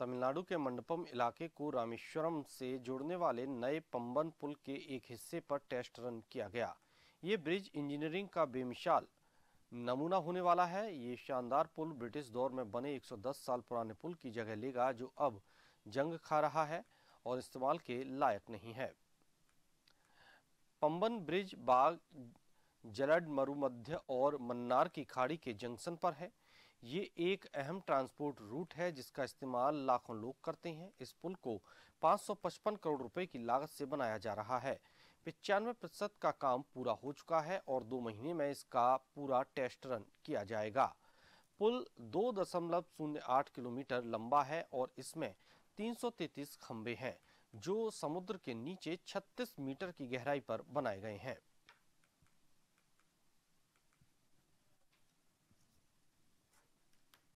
तमिलनाडु के मंडपम इलाके को रामेश्वरम से जोड़ने वाले नए पंबन पुल के एक हिस्से पर टेस्ट रन किया गया ये ब्रिज इंजीनियरिंग का बेमिसाल नमूना होने वाला है ये शानदार पुल ब्रिटिश दौर में बने 110 साल पुराने पुल की जगह लेगा जो अब जंग खा रहा है और इस्तेमाल के लायक नहीं है पंबन ब्रिज बाग जलड मरुमध्य और मन्नार की खाड़ी के जंक्शन पर है ये एक अहम ट्रांसपोर्ट रूट है जिसका इस्तेमाल लाखों लोग करते हैं इस पुल को 555 करोड़ रुपए की लागत से बनाया जा रहा है पचानवे प्रतिशत का काम पूरा हो चुका है और दो महीने में इसका पूरा टेस्ट रन किया जाएगा पुल दो दशमलव शून्य आठ किलोमीटर लंबा है और इसमें तीन सौ तैतीस खम्बे हैं जो समुद्र के नीचे छत्तीस मीटर की गहराई पर बनाए गए हैं